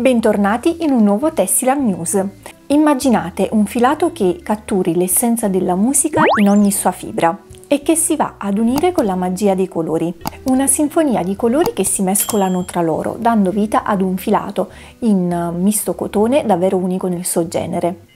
Bentornati in un nuovo Tessilar News. Immaginate un filato che catturi l'essenza della musica in ogni sua fibra e che si va ad unire con la magia dei colori. Una sinfonia di colori che si mescolano tra loro, dando vita ad un filato in misto cotone davvero unico nel suo genere.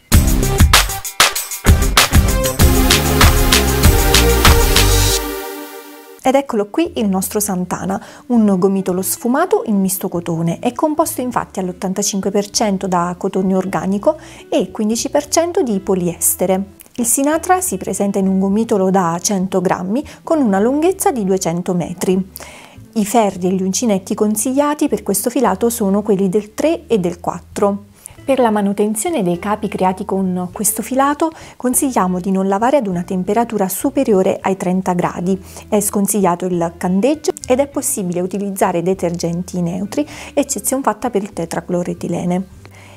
Ed eccolo qui il nostro Santana, un gomitolo sfumato in misto cotone, è composto infatti all'85% da cotone organico e 15% di poliestere. Il Sinatra si presenta in un gomitolo da 100 grammi con una lunghezza di 200 metri. I ferri e gli uncinetti consigliati per questo filato sono quelli del 3 e del 4. Per la manutenzione dei capi creati con questo filato consigliamo di non lavare ad una temperatura superiore ai 30 gradi, è sconsigliato il candeggio ed è possibile utilizzare detergenti neutri, eccezione fatta per il tetracloretilene.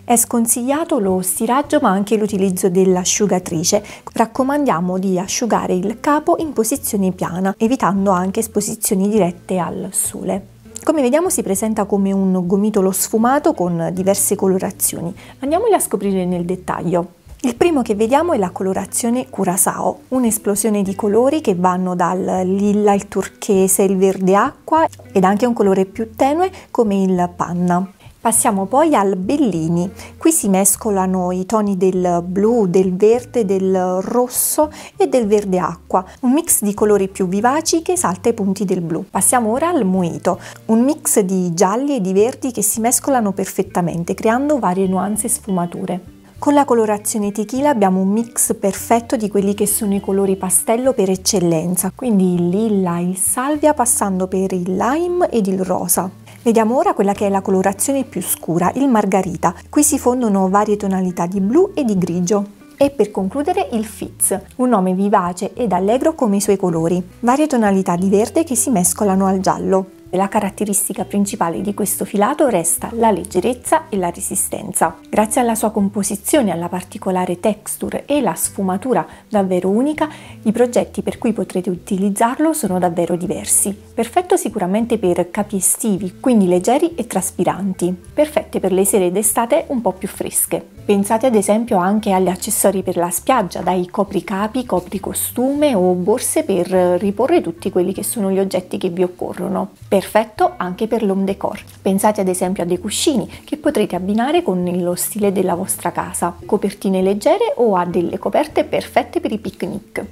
È sconsigliato lo stiraggio ma anche l'utilizzo dell'asciugatrice. Raccomandiamo di asciugare il capo in posizione piana, evitando anche esposizioni dirette al sole. Come vediamo si presenta come un gomitolo sfumato con diverse colorazioni. Andiamoli a scoprire nel dettaglio. Il primo che vediamo è la colorazione curasao, un'esplosione di colori che vanno dal lilla, il turchese, il verde acqua ed anche un colore più tenue come il panna. Passiamo poi al Bellini, qui si mescolano i toni del blu, del verde, del rosso e del verde acqua, un mix di colori più vivaci che esalta i punti del blu. Passiamo ora al Muito, un mix di gialli e di verdi che si mescolano perfettamente creando varie nuanze e sfumature. Con la colorazione tequila abbiamo un mix perfetto di quelli che sono i colori pastello per eccellenza, quindi il lilla, il salvia passando per il lime ed il rosa. Vediamo ora quella che è la colorazione più scura, il margarita. Qui si fondono varie tonalità di blu e di grigio. E per concludere il Fizz, un nome vivace ed allegro come i suoi colori, varie tonalità di verde che si mescolano al giallo. La caratteristica principale di questo filato resta la leggerezza e la resistenza. Grazie alla sua composizione, alla particolare texture e la sfumatura davvero unica, i progetti per cui potrete utilizzarlo sono davvero diversi. Perfetto sicuramente per capi estivi, quindi leggeri e traspiranti. Perfette per le sere d'estate un po' più fresche. Pensate ad esempio anche agli accessori per la spiaggia, dai copricapi, copricostume o borse per riporre tutti quelli che sono gli oggetti che vi occorrono perfetto anche per l'home decor. Pensate ad esempio a dei cuscini che potrete abbinare con lo stile della vostra casa, copertine leggere o a delle coperte perfette per i picnic.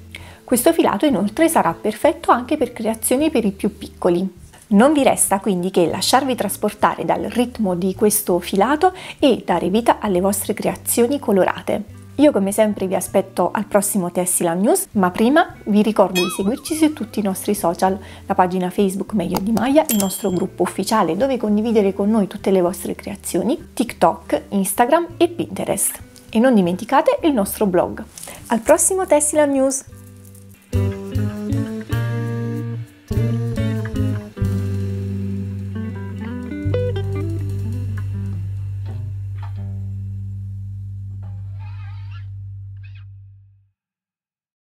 Questo filato inoltre sarà perfetto anche per creazioni per i più piccoli. Non vi resta quindi che lasciarvi trasportare dal ritmo di questo filato e dare vita alle vostre creazioni colorate. Io come sempre vi aspetto al prossimo Tessila News, ma prima vi ricordo di seguirci su tutti i nostri social, la pagina Facebook Meglio di Maya, il nostro gruppo ufficiale dove condividere con noi tutte le vostre creazioni, TikTok, Instagram e Pinterest. E non dimenticate il nostro blog. Al prossimo Tessila News!